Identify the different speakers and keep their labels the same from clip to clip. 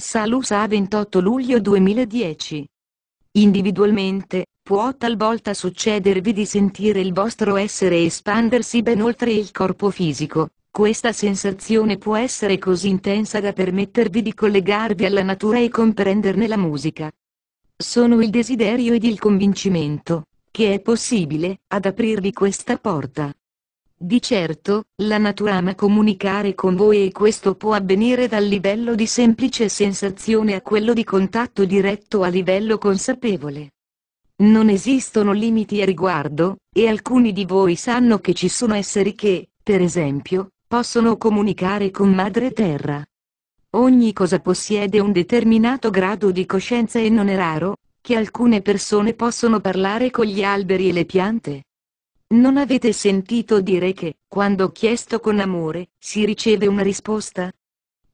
Speaker 1: Salusa a 28 luglio 2010. Individualmente, può talvolta succedervi di sentire il vostro essere espandersi ben oltre il corpo fisico. Questa sensazione può essere così intensa da permettervi di collegarvi alla natura e comprenderne la musica. Sono il desiderio ed il convincimento, che è possibile, ad aprirvi questa porta. Di certo, la natura ama comunicare con voi e questo può avvenire dal livello di semplice sensazione a quello di contatto diretto a livello consapevole. Non esistono limiti a riguardo, e alcuni di voi sanno che ci sono esseri che, per esempio, possono comunicare con Madre Terra. Ogni cosa possiede un determinato grado di coscienza e non è raro, che alcune persone possono parlare con gli alberi e le piante. Non avete sentito dire che, quando chiesto con amore, si riceve una risposta?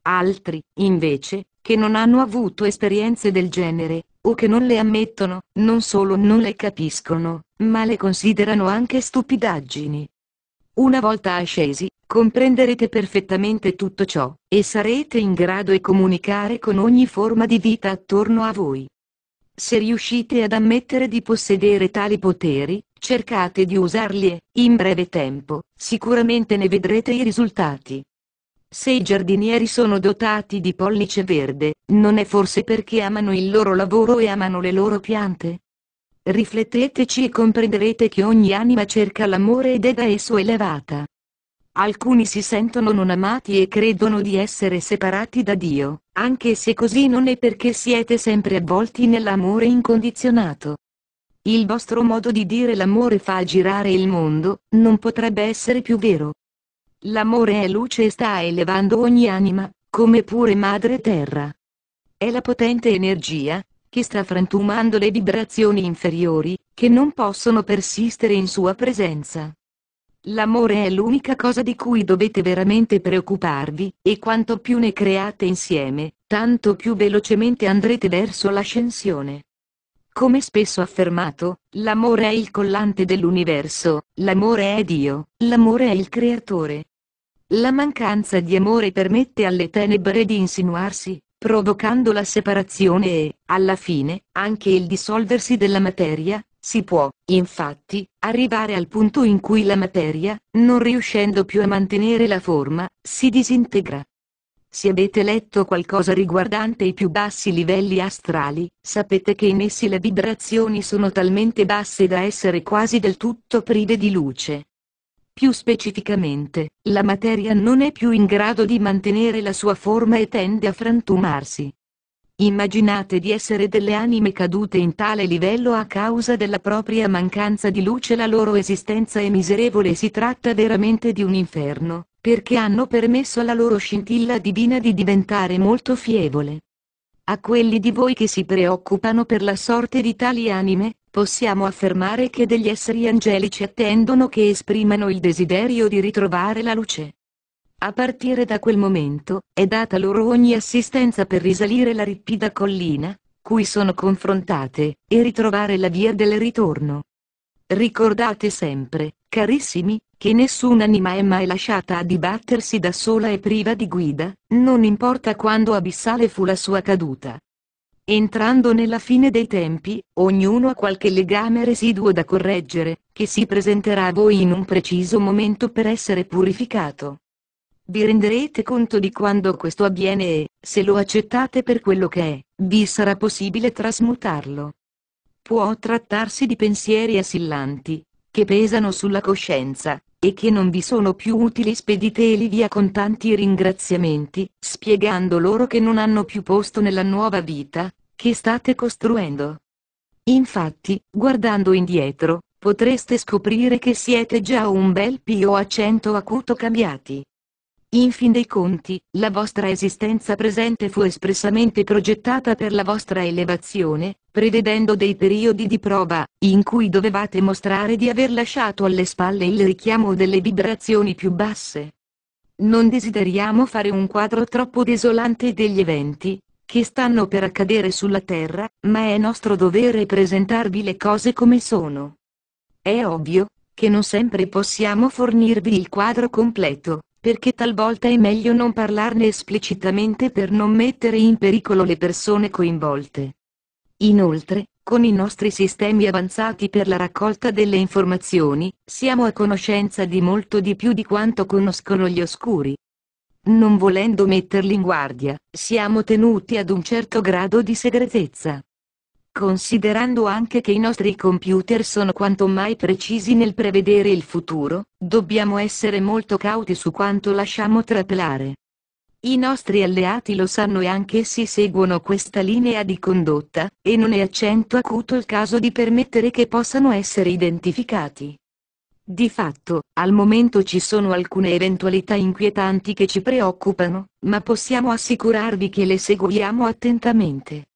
Speaker 1: Altri, invece, che non hanno avuto esperienze del genere, o che non le ammettono, non solo non le capiscono, ma le considerano anche stupidaggini. Una volta ascesi, comprenderete perfettamente tutto ciò, e sarete in grado di comunicare con ogni forma di vita attorno a voi. Se riuscite ad ammettere di possedere tali poteri, Cercate di usarli e, in breve tempo, sicuramente ne vedrete i risultati. Se i giardinieri sono dotati di pollice verde, non è forse perché amano il loro lavoro e amano le loro piante? Rifletteteci e comprenderete che ogni anima cerca l'amore ed è da esso elevata. Alcuni si sentono non amati e credono di essere separati da Dio, anche se così non è perché siete sempre avvolti nell'amore incondizionato. Il vostro modo di dire l'amore fa girare il mondo, non potrebbe essere più vero. L'amore è luce e sta elevando ogni anima, come pure madre terra. È la potente energia, che sta frantumando le vibrazioni inferiori, che non possono persistere in sua presenza. L'amore è l'unica cosa di cui dovete veramente preoccuparvi, e quanto più ne create insieme, tanto più velocemente andrete verso l'ascensione. Come spesso affermato, l'amore è il collante dell'universo, l'amore è Dio, l'amore è il creatore. La mancanza di amore permette alle tenebre di insinuarsi, provocando la separazione e, alla fine, anche il dissolversi della materia, si può, infatti, arrivare al punto in cui la materia, non riuscendo più a mantenere la forma, si disintegra. Se avete letto qualcosa riguardante i più bassi livelli astrali, sapete che in essi le vibrazioni sono talmente basse da essere quasi del tutto prive di luce. Più specificamente, la materia non è più in grado di mantenere la sua forma e tende a frantumarsi. Immaginate di essere delle anime cadute in tale livello a causa della propria mancanza di luce la loro esistenza è miserevole si tratta veramente di un inferno, perché hanno permesso alla loro scintilla divina di diventare molto fievole. A quelli di voi che si preoccupano per la sorte di tali anime, possiamo affermare che degli esseri angelici attendono che esprimano il desiderio di ritrovare la luce. A partire da quel momento, è data loro ogni assistenza per risalire la ripida collina, cui sono confrontate, e ritrovare la via del ritorno. Ricordate sempre, carissimi, che nessun'anima è mai lasciata a dibattersi da sola e priva di guida, non importa quando abissale fu la sua caduta. Entrando nella fine dei tempi, ognuno ha qualche legame residuo da correggere, che si presenterà a voi in un preciso momento per essere purificato. Vi renderete conto di quando questo avviene e, se lo accettate per quello che è, vi sarà possibile trasmutarlo. Può trattarsi di pensieri assillanti, che pesano sulla coscienza, e che non vi sono più utili spediteli via con tanti ringraziamenti, spiegando loro che non hanno più posto nella nuova vita, che state costruendo. Infatti, guardando indietro, potreste scoprire che siete già un bel pio accento acuto cambiati. In fin dei conti, la vostra esistenza presente fu espressamente progettata per la vostra elevazione, prevedendo dei periodi di prova, in cui dovevate mostrare di aver lasciato alle spalle il richiamo delle vibrazioni più basse. Non desideriamo fare un quadro troppo desolante degli eventi, che stanno per accadere sulla Terra, ma è nostro dovere presentarvi le cose come sono. È ovvio, che non sempre possiamo fornirvi il quadro completo, perché talvolta è meglio non parlarne esplicitamente per non mettere in pericolo le persone coinvolte. Inoltre, con i nostri sistemi avanzati per la raccolta delle informazioni, siamo a conoscenza di molto di più di quanto conoscono gli oscuri. Non volendo metterli in guardia, siamo tenuti ad un certo grado di segretezza. Considerando anche che i nostri computer sono quanto mai precisi nel prevedere il futuro, dobbiamo essere molto cauti su quanto lasciamo traplare. I nostri alleati lo sanno e anch'essi seguono questa linea di condotta, e non è accento acuto il caso di permettere che possano essere identificati. Di fatto, al momento ci sono alcune eventualità inquietanti che ci preoccupano, ma possiamo assicurarvi che le seguiamo attentamente.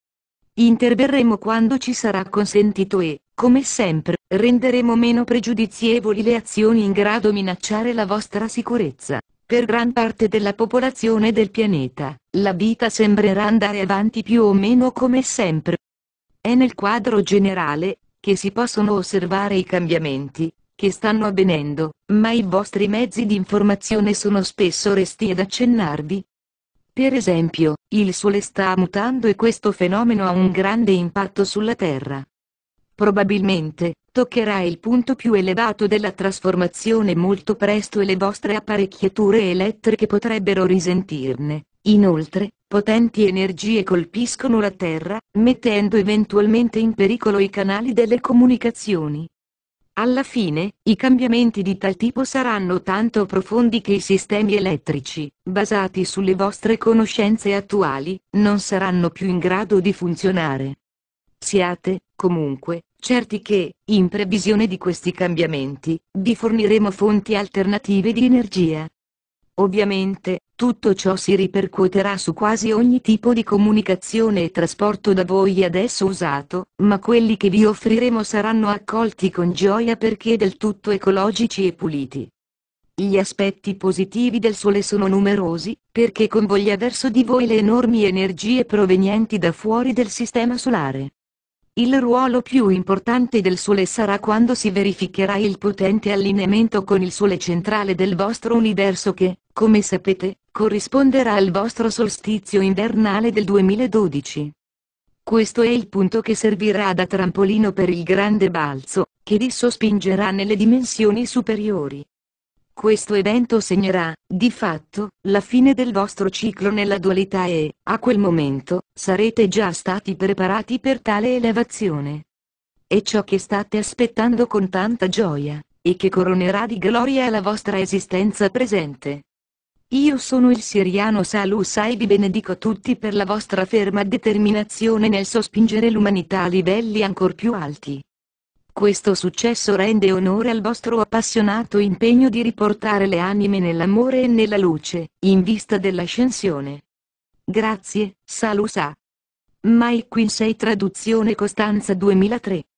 Speaker 1: Interverremo quando ci sarà consentito e, come sempre, renderemo meno pregiudizievoli le azioni in grado di minacciare la vostra sicurezza. Per gran parte della popolazione del pianeta, la vita sembrerà andare avanti più o meno come sempre. È nel quadro generale, che si possono osservare i cambiamenti, che stanno avvenendo, ma i vostri mezzi di informazione sono spesso resti ad accennarvi, per esempio, il Sole sta mutando e questo fenomeno ha un grande impatto sulla Terra. Probabilmente, toccherà il punto più elevato della trasformazione molto presto e le vostre apparecchiature elettriche potrebbero risentirne. Inoltre, potenti energie colpiscono la Terra, mettendo eventualmente in pericolo i canali delle comunicazioni. Alla fine, i cambiamenti di tal tipo saranno tanto profondi che i sistemi elettrici, basati sulle vostre conoscenze attuali, non saranno più in grado di funzionare. Siate, comunque, certi che, in previsione di questi cambiamenti, vi forniremo fonti alternative di energia, Ovviamente, tutto ciò si ripercuoterà su quasi ogni tipo di comunicazione e trasporto da voi adesso usato, ma quelli che vi offriremo saranno accolti con gioia perché del tutto ecologici e puliti. Gli aspetti positivi del Sole sono numerosi, perché convoglia verso di voi le enormi energie provenienti da fuori del Sistema Solare. Il ruolo più importante del Sole sarà quando si verificherà il potente allineamento con il Sole centrale del vostro universo che, come sapete, corrisponderà al vostro solstizio invernale del 2012. Questo è il punto che servirà da trampolino per il grande balzo, che vi sospingerà nelle dimensioni superiori. Questo evento segnerà, di fatto, la fine del vostro ciclo nella dualità e, a quel momento, sarete già stati preparati per tale elevazione. È ciò che state aspettando con tanta gioia, e che coronerà di gloria la vostra esistenza presente. Io sono il siriano Salus e vi benedico tutti per la vostra ferma determinazione nel sospingere l'umanità a livelli ancor più alti. Questo successo rende onore al vostro appassionato impegno di riportare le anime nell'amore e nella luce, in vista dell'ascensione. Grazie, Salusa. Mike Quinsey Traduzione Costanza 2003